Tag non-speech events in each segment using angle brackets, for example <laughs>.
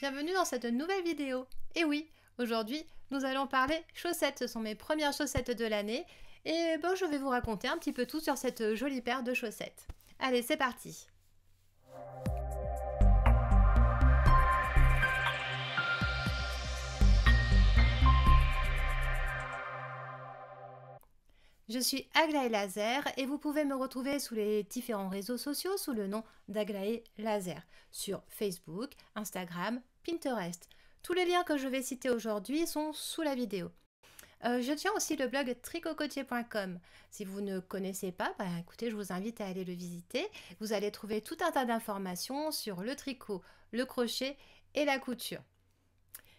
Bienvenue dans cette nouvelle vidéo Et oui, aujourd'hui, nous allons parler chaussettes. Ce sont mes premières chaussettes de l'année. Et bon, je vais vous raconter un petit peu tout sur cette jolie paire de chaussettes. Allez, c'est parti Je suis Aglaé Laser et vous pouvez me retrouver sous les différents réseaux sociaux sous le nom d'Aglaé Laser sur Facebook, Instagram, Pinterest. Tous les liens que je vais citer aujourd'hui sont sous la vidéo. Euh, je tiens aussi le blog tricocotier.com. Si vous ne connaissez pas, bah, écoutez, je vous invite à aller le visiter. Vous allez trouver tout un tas d'informations sur le tricot, le crochet et la couture.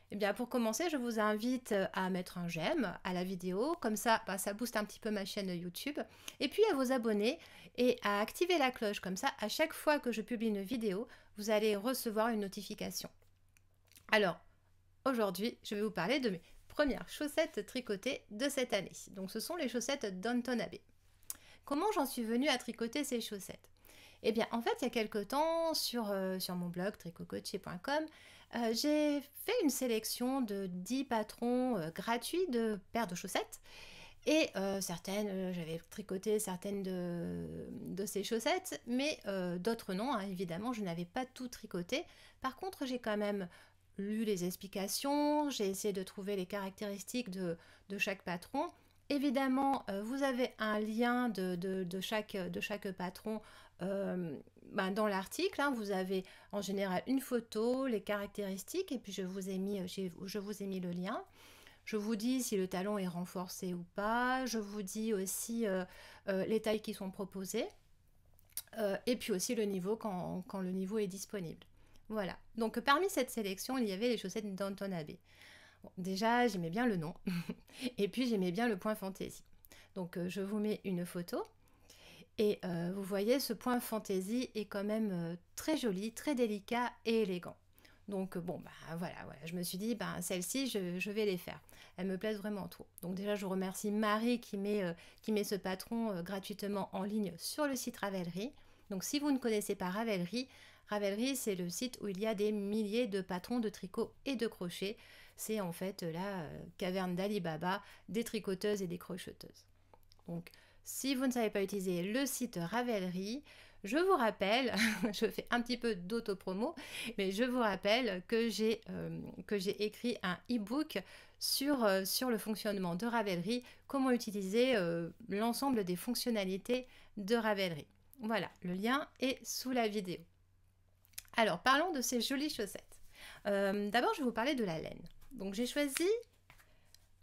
Et eh bien, pour commencer, je vous invite à mettre un j'aime à la vidéo, comme ça, bah, ça booste un petit peu ma chaîne YouTube, et puis à vous abonner et à activer la cloche, comme ça, à chaque fois que je publie une vidéo, vous allez recevoir une notification. Alors, aujourd'hui, je vais vous parler de mes premières chaussettes tricotées de cette année. Donc, ce sont les chaussettes Danton Abbey. Comment j'en suis venue à tricoter ces chaussettes Eh bien, en fait, il y a quelques temps, sur, euh, sur mon blog tricocotier.com, euh, j'ai fait une sélection de 10 patrons euh, gratuits de paires de chaussettes. Et certaines, j'avais tricoté certaines de, ces chaussettes, mais d'autres non, hein, évidemment, je n'avais pas tout tricoté. Par contre, j'ai quand même lu les explications, j'ai essayé de trouver les caractéristiques de, chaque patron. Évidemment, euh, vous avez un lien de, chaque, de chaque patron euh, ben, dans l'article. Hein. vous avez en général une photo, les caractéristiques, et puis je vous ai mis, je vous ai mis le lien. Je vous dis si le talon est renforcé ou pas. Je vous dis aussi euh, les tailles qui sont proposées. et puis aussi le niveau quand le niveau est disponible. Voilà. Donc parmi cette sélection, il y avait les chaussettes d'Anton Abbé. déjà, j'aimais bien le nom. <laughs> et puis, j'aimais bien le point fantaisie. Donc, euh, je vous mets une photo. Et euh, vous voyez, ce point fantaisie est quand même euh, très joli, très délicat et élégant. Donc, bon, ben voilà, Je me suis dit, ben, celle-ci, je, vais les faire. elle me plaisent vraiment trop. Donc, déjà, je vous remercie Marie qui met, qui met ce patron gratuitement en ligne sur le site Ravelry. Donc, si vous ne connaissez pas Ravelry, Ravelry, c'est le site où il y a des milliers de patrons de tricot et de crochets. C'est en fait la euh, caverne d'Alibaba des tricoteuses et des crocheteuses. Donc, si vous ne savez pas utiliser le site Ravelry, je vous rappelle, <laughs> je fais un petit peu d'autopromo, mais je vous rappelle que j'ai euh, écrit un e-book sur, euh, sur, le fonctionnement de Ravelry, comment utiliser l'ensemble des fonctionnalités de Ravelry. Voilà, le lien est sous la vidéo. Alors parlons de ces jolies chaussettes. Euh, d'abord, je vais vous parler de la laine. Donc j'ai choisi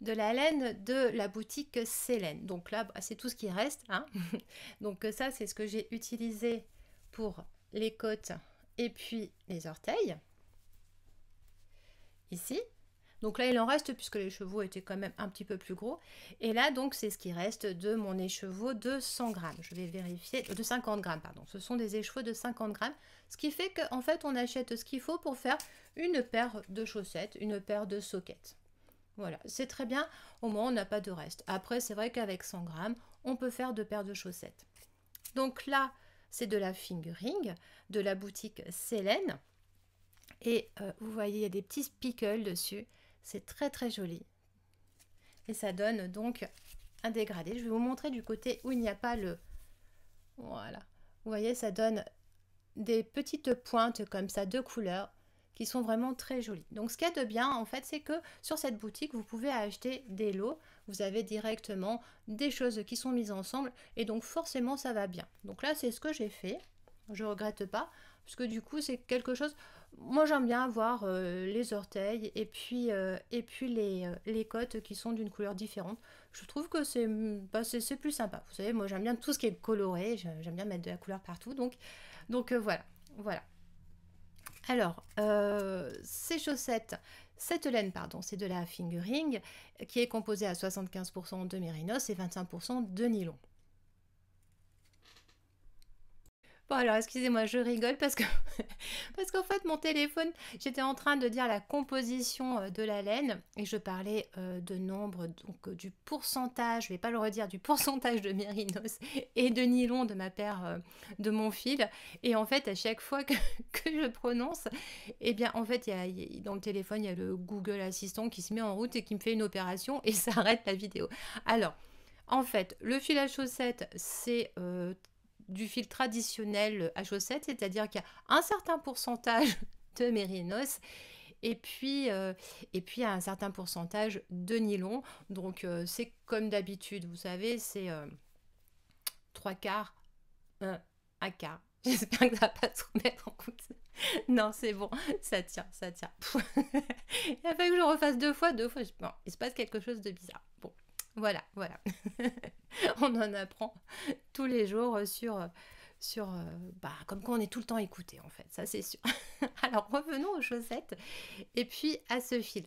de la laine de la boutique Célène. Donc là, bah, c'est tout ce qui reste. Hein. <laughs> Donc ça, c'est ce que j'ai utilisé pour les côtes et puis les orteils. Ici. Donc là, il en reste puisque les chevaux étaient quand même un petit peu plus gros. Et là, donc, c'est ce qui reste de mon écheveau de 100 grammes. Je vais vérifier, de 50 grammes, pardon. Ce sont des écheveaux de 50 grammes. Ce qui fait qu'en fait, on achète ce qu'il faut pour faire une paire de chaussettes, une paire de sockets. Voilà, c'est très bien, au moins on n'a pas de reste. Après, c'est vrai qu'avec 100 grammes, on peut faire deux paires de chaussettes. Donc là, c'est de la fingering de la boutique Célène. Et euh, vous voyez, il y a des petits pickles dessus. C'est très très joli. Et ça donne donc un dégradé. Je vais vous montrer du côté où il n'y a pas le... Voilà. Vous voyez, ça donne des petites pointes comme ça de couleurs qui sont vraiment très jolies. Donc ce qu'il y de bien en fait, c'est que sur cette boutique, vous pouvez acheter des lots. Vous avez directement des choses qui sont mises ensemble et donc forcément ça va bien. Donc là, c'est ce que j'ai fait. Je regrette pas parce que du coup, c'est quelque chose moi j'aime bien avoir euh, les orteils et puis, euh, et puis les, euh, les, côtes qui sont d'une couleur différente. Je trouve que mm, bah, c'est plus sympa. Vous savez, moi j'aime bien tout ce qui est coloré, j'aime bien mettre de la couleur partout. Donc, donc voilà, voilà. Alors, ces chaussettes, cette laine, pardon, c'est de la fingering qui est composée à 75% de mérinos et 25% de nylon. Bon alors excusez-moi, je rigole parce que <laughs> parce qu'en fait mon téléphone, j'étais en train de dire la composition euh, de la laine et je parlais euh, de nombre donc euh, du pourcentage, je vais pas le redire, du pourcentage de mérinos et de nylon de ma paire de mon fil et en fait à chaque fois que, <laughs> je prononce, eh bien en fait il y a, dans le téléphone il y a le Google Assistant qui se met en route et qui me fait une opération et <laughs> ça arrête la vidéo. Alors en fait, le fil à chaussettes, c'est du fil traditionnel à chaussettes, c'est-à-dire qu'il y a un certain pourcentage <laughs> de mérinos et puis, euh, et puis un certain pourcentage de nylon. Donc euh, c'est comme d'habitude, vous savez, c'est euh, trois quarts, un, quart. <laughs> J'espère que ça va pas se mettre en compte. <laughs> non, c'est bon, ça tient, ça tient. il a fallu que je refasse deux fois, deux fois. il se passe quelque chose de bizarre. Bon. Voilà, voilà. <laughs> on en apprend tous les jours euh, sur, euh, sur euh, bah, comme quoi on est tout le temps écouté en fait, ça c'est sûr. <laughs> Alors revenons aux chaussettes et puis à ce fil.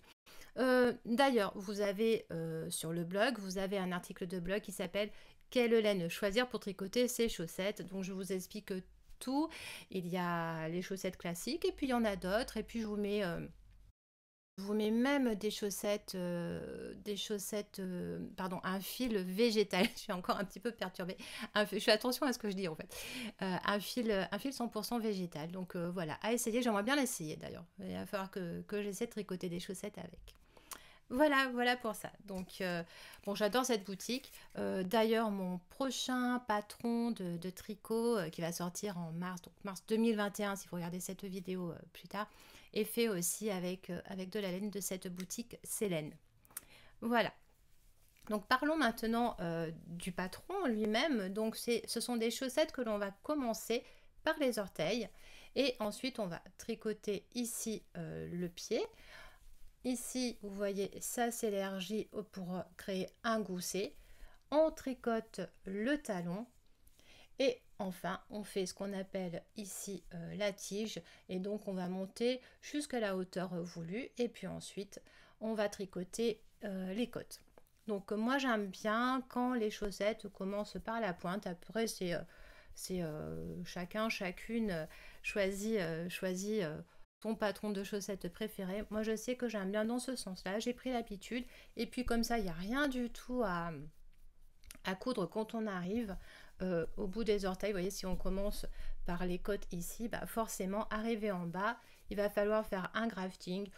D'ailleurs, vous avez sur le blog, vous avez un article de blog qui s'appelle Quelle laine choisir pour tricoter ses chaussettes. Donc je vous explique tout. Il y a les chaussettes classiques et puis il y en a d'autres. Et puis je vous mets je vous mets même des chaussettes, euh, des chaussettes, euh, pardon, un fil végétal. <laughs> je suis encore un petit peu perturbée. je fais attention à ce que je dis en fait. Euh, un fil, un fil 100% végétal. Donc voilà, à essayer. J'aimerais bien l'essayer d'ailleurs. Il va falloir que, que j'essaie de tricoter des chaussettes avec. Voilà, voilà pour ça. Donc, euh, bon, j'adore cette boutique. Euh, d'ailleurs, mon prochain patron de, tricot euh, qui va sortir en mars, donc mars 2021, si vous regardez cette vidéo plus tard, est fait aussi avec, avec de la laine de cette boutique Célène. Voilà. Donc parlons maintenant du patron lui-même. Donc ce sont des chaussettes que l'on va commencer par les orteils et ensuite on va tricoter ici le pied. Ici, vous voyez, ça s'élargit pour créer un gousset. On tricote le talon. Et enfin, on fait ce qu'on appelle ici euh, la tige. Et donc, on va monter jusqu'à la hauteur voulue. Et puis ensuite, on va tricoter euh, les côtes. Donc, moi, j'aime bien quand les chaussettes commencent par la pointe. Après, c'est euh, chacun, chacune choisit, choisit ton patron de chaussettes préféré. Moi, je sais que j'aime bien dans ce sens-là. J'ai pris l'habitude. Et puis, comme ça, il n'y a rien du tout à, à coudre quand on arrive euh, au bout des orteils. Vous voyez, si on commence par les côtes ici, bah forcément, arriver en bas, il va falloir faire un grafting.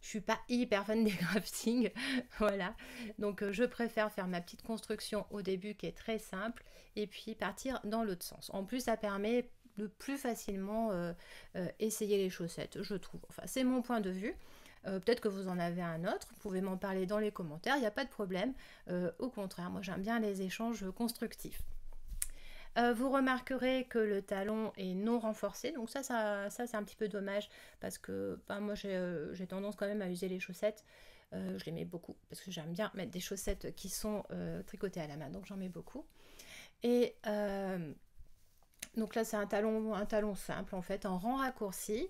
Je suis pas hyper fan des <laughs> graftings, voilà. Donc, euh, je préfère faire ma petite construction au début qui est très simple et puis partir dans l'autre sens. En plus, ça permet de plus facilement euh, euh, essayer les chaussettes, je trouve. Enfin, c'est mon point de vue. Euh, peut-être que vous en avez un autre, vous pouvez m'en parler dans les commentaires, il n'y a pas de problème. au contraire, moi j'aime bien les échanges constructifs. vous remarquerez que le talon est non renforcé, donc ça, ça, c'est un petit peu dommage parce que moi j'ai tendance quand même à user les chaussettes. je les mets beaucoup parce que j'aime bien mettre des chaussettes qui sont tricotées à la main, donc j'en mets beaucoup. Et donc là, c'est un talon, un talon simple en fait, en rang raccourci.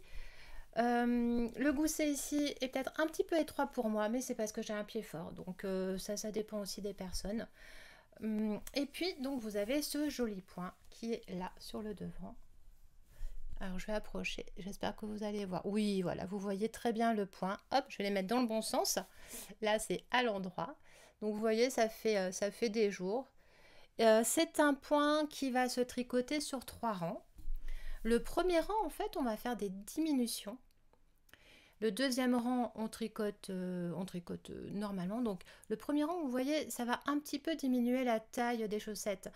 Euh, le gousset ici est peut-être un petit peu étroit pour moi, mais c'est parce que j'ai un pied fort. Donc euh, ça, ça dépend aussi des personnes. Hum, et puis, donc vous avez ce joli point qui est là sur le devant. Alors je vais approcher, j'espère que vous allez voir. Oui, voilà, vous voyez très bien le point. Hop, je vais les mettre dans le bon sens. Là, c'est à l'endroit. Donc vous voyez, ça fait, euh, ça fait des jours. Euh, c'est un point qui va se tricoter sur trois rangs. Le premier rang, en fait, on va faire des diminutions. Le deuxième rang, on tricote, euh, on tricote euh, normalement. Donc le premier rang, vous voyez, ça va un petit peu diminuer la taille des chaussettes.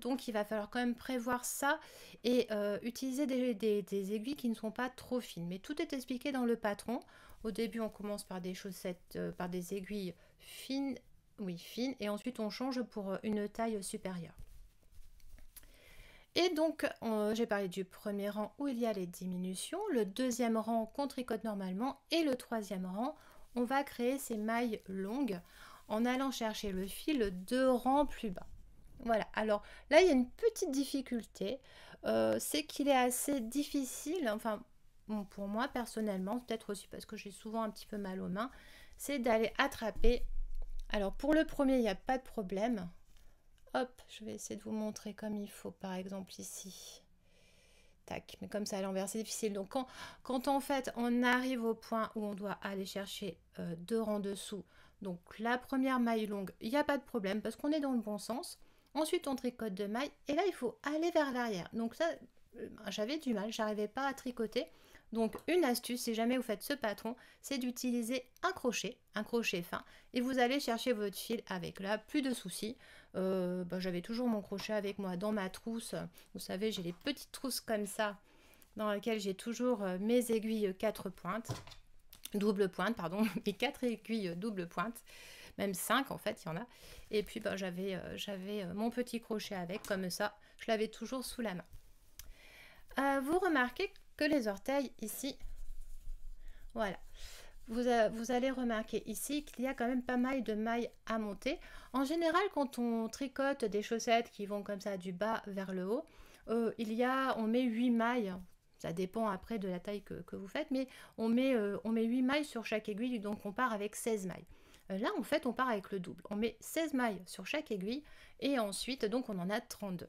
donc il va falloir quand même prévoir ça et utiliser des, des, aiguilles qui ne sont pas trop fines. Mais tout est expliqué dans le patron. Au début, on commence par des chaussettes, par des aiguilles fines oui, fine, et ensuite on change pour euh, une taille supérieure. Et donc, euh, j'ai parlé du premier rang où il y a les diminutions, le deuxième rang qu'on tricote normalement, et le troisième rang, on va créer ces mailles longues en allant chercher le fil deux rangs plus bas. Voilà, alors là, il y a une petite difficulté, euh, c'est qu'il est assez difficile, enfin, pour moi personnellement, peut-être aussi parce que j'ai souvent un petit peu mal aux mains, c'est d'aller attraper alors pour le premier, il n'y a pas de problème. Hop, je vais essayer de vous montrer comme il faut, par exemple ici. Tac, mais comme ça à l'envers, c'est difficile. Donc quand, en fait on arrive au point où on doit aller chercher euh, deux rangs dessous, donc la première maille longue, il n'y a pas de problème parce qu'on est dans le bon sens. Ensuite, on tricote deux mailles et là, il faut aller vers l'arrière. Donc ça, euh, j'avais du mal, j'arrivais pas à tricoter. Donc une astuce, si jamais vous faites ce patron, c'est d'utiliser un crochet, un crochet fin, et vous allez chercher votre fil avec. Là, plus de soucis. Euh, bah, j'avais toujours mon crochet avec moi dans ma trousse. Vous savez, j'ai les petites trousses comme ça, dans lesquelles j'ai toujours euh, mes aiguilles 4 euh, pointes. Double pointe, pardon, <laughs> mes quatre aiguilles double pointe, même cinq en fait, il y en a. Et puis bah, j'avais mon petit crochet avec, comme ça, je l'avais toujours sous la main. vous remarquez que les orteils ici. Voilà. Vous, euh, vous allez remarquer ici qu'il y a quand même pas mal de mailles à monter. En général, quand on tricote des chaussettes qui vont comme ça du bas vers le haut, euh, il y a, on met 8 mailles, ça dépend après de la taille que, vous faites, mais on met, euh, on met 8 mailles sur chaque aiguille, donc on part avec 16 mailles. là, en fait, on part avec le double. On met 16 mailles sur chaque aiguille et ensuite, donc, on en a 32.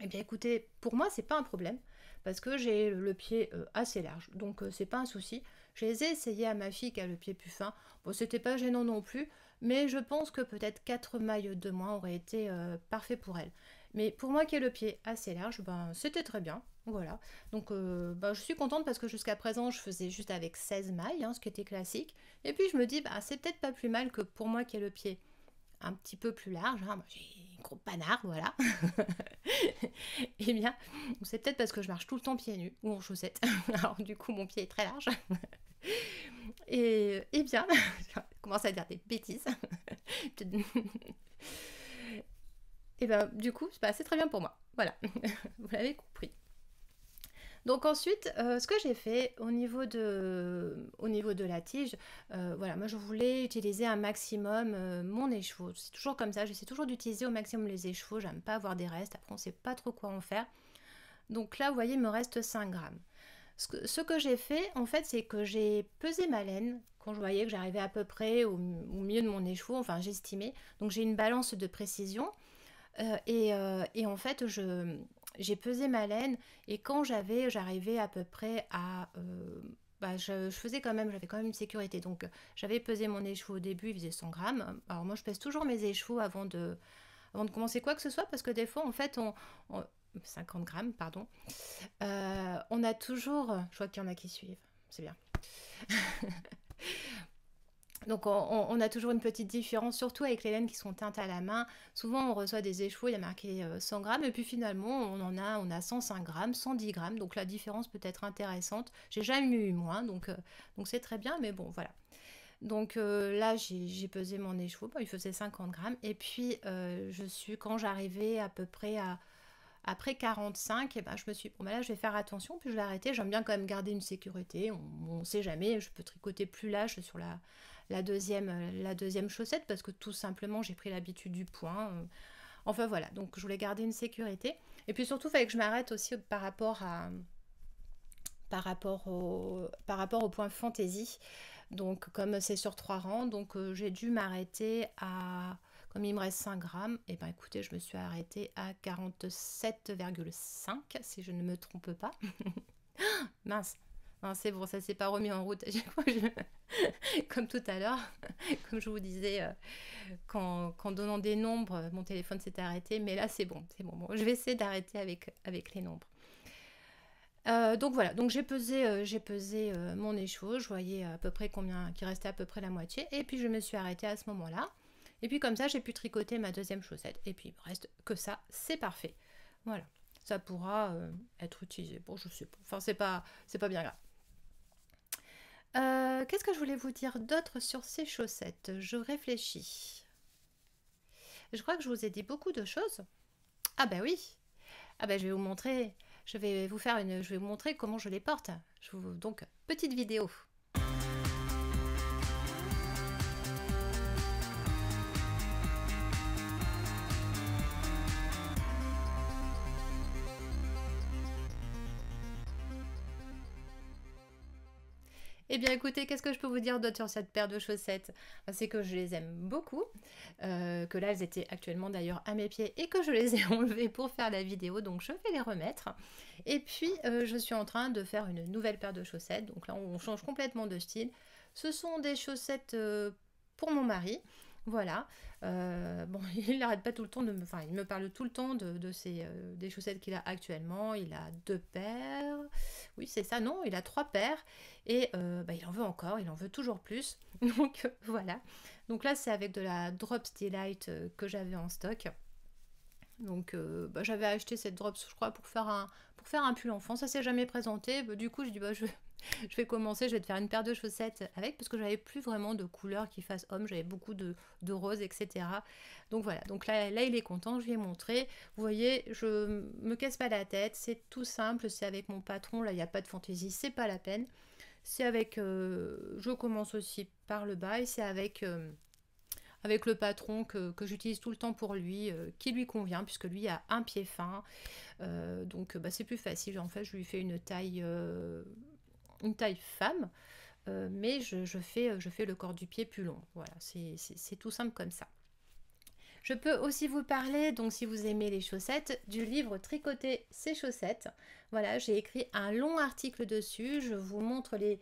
Eh bien, écoutez, pour moi, c'est pas un problème parce que j'ai le pied euh, assez large. Donc euh, c'est pas un souci. je les ai essayé à ma fille qui a le pied plus fin. Bon, c'était pas gênant non plus, mais je pense que peut-être 4 mailles de moins auraient été euh, parfait pour elle. Mais pour moi qui ai le pied assez large, ben, c'était très bien. Voilà. Donc ben, je suis contente parce que jusqu'à présent, je faisais juste avec 16 mailles, hein, ce qui était classique. Et puis je me dis, ben, c'est peut-être pas plus mal que pour moi qui ai le pied un petit peu plus large. Hein gros panard, voilà. <laughs> eh bien, c'est peut-être parce que je marche tout le temps pieds nus ou en chaussettes. <laughs> Alors du coup, mon pied est très large. <laughs> et, eh bien, je commence à dire des bêtises. et eh ben, du coup, c'est pas assez très bien pour moi. Voilà, vous l'avez compris. Donc ensuite, euh, ce que j'ai fait au niveau de, la tige, euh, voilà, moi je voulais utiliser un maximum euh, mon écheveau. C'est toujours comme ça, j'essaie toujours d'utiliser au maximum les écheveaux, j'aime pas avoir des restes, après on sait pas trop quoi en faire. Donc là, vous voyez, il me reste 5 grammes. Ce que, j'ai fait, en fait, c'est que j'ai pesé ma laine quand je voyais que j'arrivais à peu près au, milieu de mon écheveau, enfin j'estimais. Donc j'ai une balance de précision. et, en fait, je, j'ai pesé ma laine et quand j'avais, j'arrivais à peu près à... Euh, bah, je, faisais quand même, j'avais quand même une sécurité. Donc j'avais pesé mon écheveau au début, il faisait 100 grammes. Alors moi je pèse toujours mes écheveaux avant de, de commencer quoi que ce soit parce que des fois en fait on... 50 grammes, pardon. Euh, on a toujours... Je vois qu'il y en a qui suivent, c'est bien. <laughs> Donc on, a toujours une petite différence, surtout avec les laines qui sont teintes à la main. Souvent on reçoit des échevaux, il y a marqué 100 euh, grammes, et puis finalement on en a, on a 105 grammes, 110 grammes, donc la différence peut être intéressante. J'ai jamais eu moins, donc euh, donc c'est très bien, mais bon voilà. Donc euh, là, j'ai pesé mon écheveau, il faisait 50 grammes. Et puis, je suis, quand j'arrivais à peu près à, après 45, et eh ben, je me suis dit, bon, ben là, je vais faire attention, puis je vais arrêter. J'aime bien quand même garder une sécurité. On ne sait jamais, je peux tricoter plus lâche sur la, la deuxième, euh, la deuxième chaussette parce que tout simplement j'ai pris l'habitude du point. Euh. Enfin voilà, donc je voulais garder une sécurité. Et puis surtout, il fallait que je m'arrête aussi par rapport à par rapport au, par rapport au point fantaisie. Donc comme c'est sur trois rangs, donc euh, j'ai dû m'arrêter à comme il me reste 5 grammes, et eh ben écoutez, je me suis arrêtée à 47,5 si je ne me trompe pas. <laughs> Mince, c'est bon, ça ne s'est pas remis en route. <laughs> comme tout à l'heure, <laughs> comme je vous disais, euh, qu'en donnant des nombres, mon téléphone s'est arrêté, mais là c'est bon, c'est bon, Je vais essayer d'arrêter avec, avec les nombres. Euh, donc voilà, donc j'ai pesé, euh, pesé mon écheveau je voyais à peu près combien, qui restait à peu près la moitié, et puis je me suis arrêtée à ce moment-là. Et puis comme ça, j'ai pu tricoter ma deuxième chaussette. Et puis il me reste que ça, c'est parfait. Voilà, ça pourra être utilisé. Bon, je sais pas. Enfin, c'est pas, c'est pas bien grave. Euh, qu'est-ce que je voulais vous dire d'autre sur ces chaussettes Je réfléchis. Je crois que je vous ai dit beaucoup de choses. Ah ben oui. Ah ben je vais vous montrer. Je vais vous faire une. Je vais vous montrer comment je les porte. Je vous, donc petite vidéo. Eh bien écoutez, qu'est-ce que je peux vous dire d'autre sur cette paire de chaussettes ben, C'est que je les aime beaucoup, euh, que là elles étaient actuellement d'ailleurs à mes pieds et que je les ai <laughs> enlevées pour faire la vidéo, donc je vais les remettre. Et puis euh, je suis en train de faire une nouvelle paire de chaussettes, donc là on change complètement de style. Ce sont des chaussettes euh, pour mon mari. Voilà. Euh, bon, <laughs> il n'arrête pas tout le temps de me. Enfin, il me parle tout le temps de, ses, euh, des chaussettes qu'il a actuellement. Il a deux paires. Oui, c'est ça, non, il a trois paires. Et euh, bah, il en veut encore, il en veut toujours plus. <laughs> Donc voilà. Donc là, c'est avec de la Drops Delight que j'avais en stock. Donc bah, j'avais acheté cette Drops, je crois, pour faire un, pour faire un pull enfant. Ça s'est jamais présenté. Bah, du coup, je dis bah je vais je vais commencer, je vais te faire une paire de chaussettes avec, parce que j'avais plus vraiment de couleurs qui fassent homme, j'avais beaucoup de, de rose, etc. Donc voilà, donc là, là il est content, je lui ai montré. Vous voyez, je me casse pas la tête, c'est tout simple, c'est avec mon patron, là il n'y a pas de fantaisie, c'est pas la peine. C'est avec, euh, je commence aussi par le bas, et c'est avec... Euh, avec le patron que, j'utilise tout le temps pour lui, euh, qui lui convient, puisque lui a un pied fin. donc bah, c'est plus facile. En fait, je lui fais une taille, une taille femme, euh, mais je, je, fais, euh, je fais le corps du pied plus long. Voilà, c'est tout simple comme ça. Je peux aussi vous parler, donc si vous aimez les chaussettes, du livre Tricoter ses chaussettes. Voilà, j'ai écrit un long article dessus. Je vous montre les,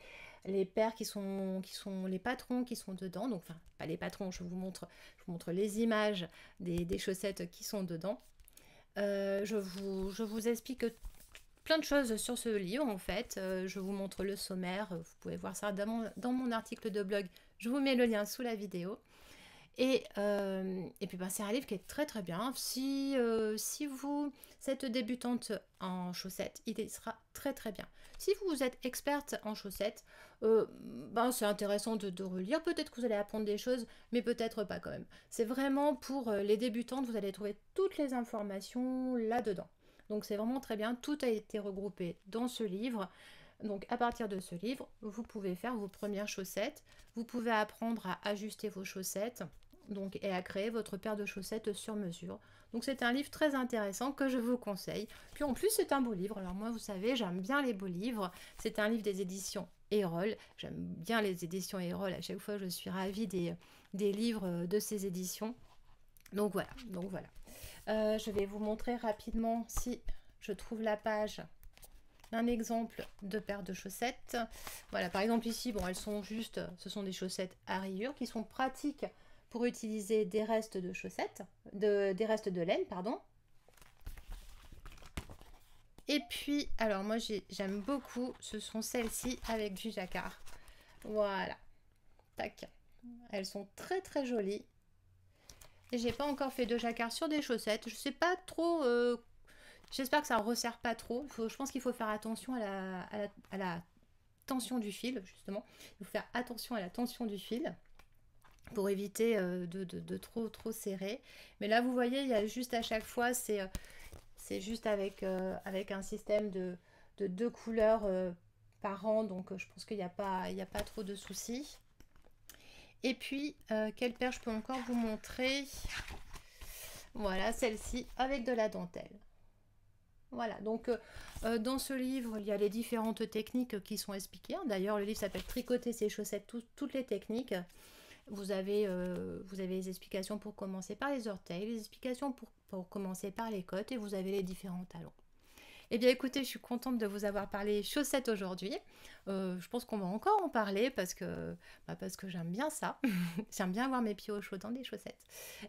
les paires qui sont, qui sont les patrons qui sont dedans. Donc, enfin, pas les patrons, je vous montre, je vous montre les images des, des chaussettes qui sont dedans. Euh, je, vous, je vous explique plein de choses sur ce livre en fait. Euh, je vous montre le sommaire, euh, vous pouvez voir ça dans mon, article de blog. Je vous mets le lien sous la vidéo. Et, euh, et puis ben, c'est un livre qui est très très bien. Si, si vous êtes débutante en chaussettes, il sera très très bien. Si vous êtes experte en chaussettes, ben, c'est intéressant de relire. Peut-être que vous allez apprendre des choses, mais peut-être pas quand même. C'est vraiment pour les débutantes, vous allez trouver toutes les informations là-dedans. Donc c'est vraiment très bien, tout a été regroupé dans ce livre. Donc à partir de ce livre, vous pouvez faire vos premières chaussettes, vous pouvez apprendre à ajuster vos chaussettes donc, et à créer votre paire de chaussettes sur mesure. Donc c'est un livre très intéressant que je vous conseille. Puis en plus c'est un beau livre, alors moi vous savez j'aime bien les beaux livres, c'est un livre des éditions Erol, j'aime bien les éditions Erol, à chaque fois je suis ravie des, des livres de ces éditions. Donc voilà, donc voilà. Euh, je vais vous montrer rapidement si je trouve la page un exemple de paire de chaussettes. Voilà, par exemple ici, bon, elles sont juste, ce sont des chaussettes à rayures qui sont pratiques pour utiliser des restes de chaussettes, des restes de laine, pardon. Et puis, alors moi j'aime beaucoup, ce sont celles-ci avec du jacquard. Voilà, tac. Elles sont très très jolies. J'ai pas encore fait de jacquard sur des chaussettes. Je sais pas trop. Euh, j'espère que ça resserre pas trop. je pense qu'il faut faire attention à la, tension du fil, justement. Il faut faire attention à la tension du fil pour éviter euh, de, trop trop serrer. Mais là, vous voyez, il y a juste à chaque fois, c'est euh, juste avec, un système de, deux couleurs par an. Donc, je pense qu'il n'y a pas trop de soucis. Et puis, euh, quelle paire je peux encore vous montrer Voilà, celle-ci avec de la dentelle. Voilà, donc euh, euh, dans ce livre, il y a les différentes techniques qui sont expliquées. Hein. D'ailleurs, le livre s'appelle Tricoter ses chaussettes, toutes les techniques. Vous avez, vous avez les explications pour commencer par les orteils, les explications pour, pour commencer par les côtes et vous avez les différents talons. Eh bien écoutez, je suis contente de vous avoir parlé chaussettes aujourd'hui. Euh, je pense qu'on va encore en parler parce que, bah, que j'aime bien ça. <laughs> j'aime bien avoir mes pieds au chaud dans des chaussettes.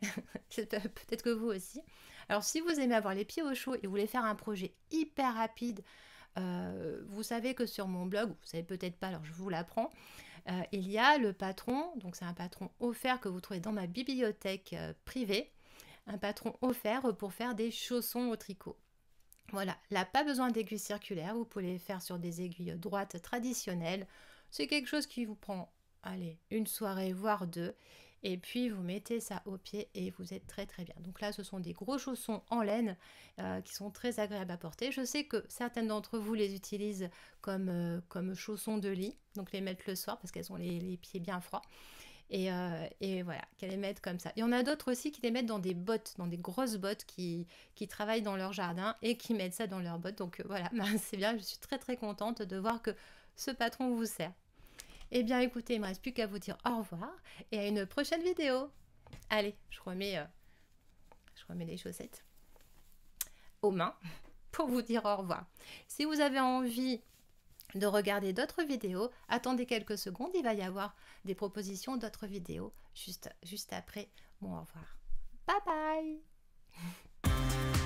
<laughs> Peut-être que vous aussi. Alors si vous aimez avoir les pieds au chaud et vous voulez faire un projet hyper rapide, euh, vous savez que sur mon blog, vous savez peut-être pas, alors je vous l'apprends, euh, il y a le patron, donc c'est un patron offert que vous trouvez dans ma bibliothèque privée, un patron offert pour faire des chaussons au tricot. Voilà, là, pas besoin d'aiguilles circulaires, vous pouvez les faire sur des aiguilles droites traditionnelles. C'est quelque chose qui vous prend, allez, une soirée, voire deux. Et puis vous mettez ça au pied et vous êtes très très bien. Donc là, ce sont des gros chaussons en laine euh, qui sont très agréables à porter. Je sais que certaines d'entre vous les utilisent comme, euh, comme chaussons de lit, donc les mettre le soir parce qu'elles ont les pieds bien froids. Euh, et, voilà, qu'elle les mette comme ça. Il y en a d'autres aussi qui les mettent dans des bottes, dans des grosses bottes qui, travaillent dans leur jardin et qui mettent ça dans leurs bottes. Donc euh, voilà, <laughs> bah, c'est bien, je suis très très contente de voir que ce patron vous sert. Eh bien écoutez, il ne me reste plus qu'à vous dire au revoir et à une prochaine vidéo. Allez, je remets, euh, je remets les chaussettes aux mains <laughs> pour vous dire au revoir. Si vous avez envie de regarder d'autres vidéos. Attendez quelques secondes, il va y avoir des propositions d'autres vidéos juste, juste après. Bon, au revoir. Bye bye